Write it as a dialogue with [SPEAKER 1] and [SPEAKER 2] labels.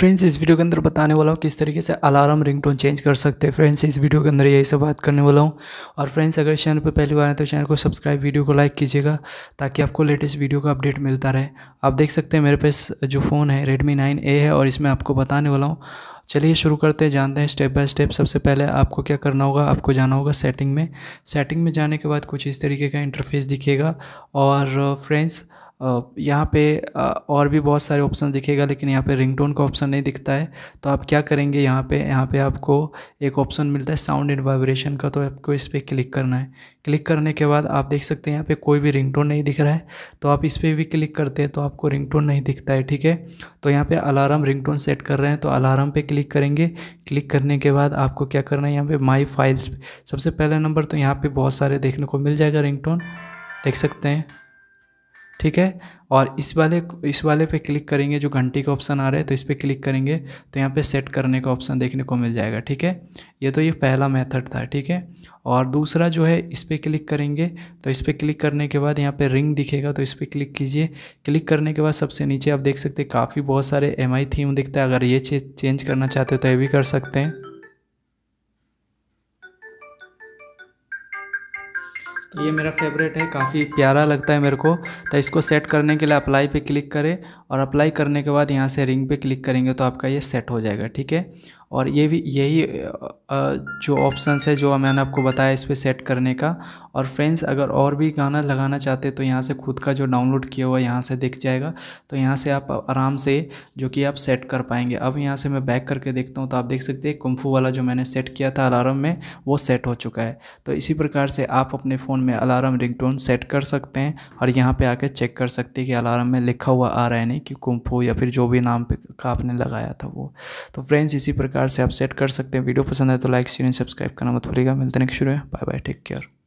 [SPEAKER 1] friends इस video के अंदर बताने वाला हूँ किस तरीके से अलार्म रिंगटोन चेंज कर सकते हैं फ्रेंड्स इस वीडियो के अंदर यही सब बात करने वाला हूँ और फ्रेंड्स अगर चैनल पर पहली बार आए तो चैनल को सब्सक्राइब वीडियो को लाइक कीजिएगा ताकि आपको लेटेस्ट वीडियो का अपडेट मिलता रहे आप देख सकते हैं मेरे पास जो फ़ोन है रेडमी नाइन ए है और इसमें आपको बताने वाला हूँ चलिए शुरू करते हैं जानते हैं स्टेप बाय स्टेप सबसे पहले आपको क्या करना होगा आपको जाना होगा सेटिंग में सेटिंग में जाने के बाद कुछ इस तरीके का इंटरफेस दिखेगा और फ्रेंड्स यहाँ पे और भी बहुत सारे ऑप्शन दिखेगा लेकिन यहाँ पे रिंगटोन का ऑप्शन नहीं दिखता है तो आप क्या करेंगे यहाँ पे यहाँ पे आपको एक ऑप्शन मिलता है साउंड एंड वाइब्रेशन का तो आपको इस पर क्लिक करना है क्लिक करने के बाद आप देख सकते हैं यहाँ पे कोई भी रिंगटोन नहीं दिख रहा है तो आप इस पर भी क्लिक करते हैं तो आपको रिंग नहीं दिखता है ठीक है तो यहाँ पर अलार्म रिंग सेट कर रहे हैं तो अलार्म पर क्लिक करेंगे क्लिक करने के बाद आपको क्या करना है यहाँ पर माई फाइल्स सबसे पहले नंबर तो यहाँ पर बहुत सारे देखने को मिल जाएगा रिंग देख सकते हैं ठीक है और इस वाले इस वाले पे क्लिक करेंगे जो घंटी का ऑप्शन आ रहा है तो इस पर क्लिक करेंगे तो यहाँ पे सेट करने का ऑप्शन देखने को मिल जाएगा ठीक है ये तो ये पहला मेथड था ठीक है और दूसरा जो है इस पर क्लिक करेंगे तो इस पर क्लिक करने के बाद यहाँ पे रिंग दिखेगा तो इस पर क्लिक कीजिए क्लिक करने के बाद सबसे नीचे आप देख सकते हैं काफ़ी बहुत सारे एम थीम दिखता है अगर ये चेंज करना चाहते हो तो ये भी कर सकते हैं ये मेरा फेवरेट है काफ़ी प्यारा लगता है मेरे को तो इसको सेट करने के लिए अप्लाई पे क्लिक करें और अप्लाई करने के बाद यहाँ से रिंग पे क्लिक करेंगे तो आपका ये सेट हो जाएगा ठीक है और ये भी यही जो ऑप्शंस है जो मैंने आपको बताया इस पर सेट करने का और फ्रेंड्स अगर और भी गाना लगाना चाहते तो यहाँ से खुद का जो डाउनलोड किया हुआ यहाँ से दिख जाएगा तो यहाँ से आप आराम से जो कि आप सेट कर पाएंगे अब यहाँ से मैं बैक करके देखता हूँ तो आप देख सकते हैं कुम्फू वाला जो मैंने सेट किया था अलार्म में वो सेट हो चुका है तो इसी प्रकार से आप अपने फ़ोन में अलार्म रिंग सेट कर सकते हैं और यहाँ पर आकर चेक कर सकते हैं कि अलार्म में लिखा हुआ आ रहा है नहीं कि कुम्फू या फिर जो भी नाम का आपने लगाया था वो तो फ्रेंड्स इसी प्रकार प्रकार से आप सेट कर सकते हैं वीडियो पसंद है तो लाइक शेयर एंड सब्सक्राइब करना मत भूलिएगा मिलते हैं next video bye bye take care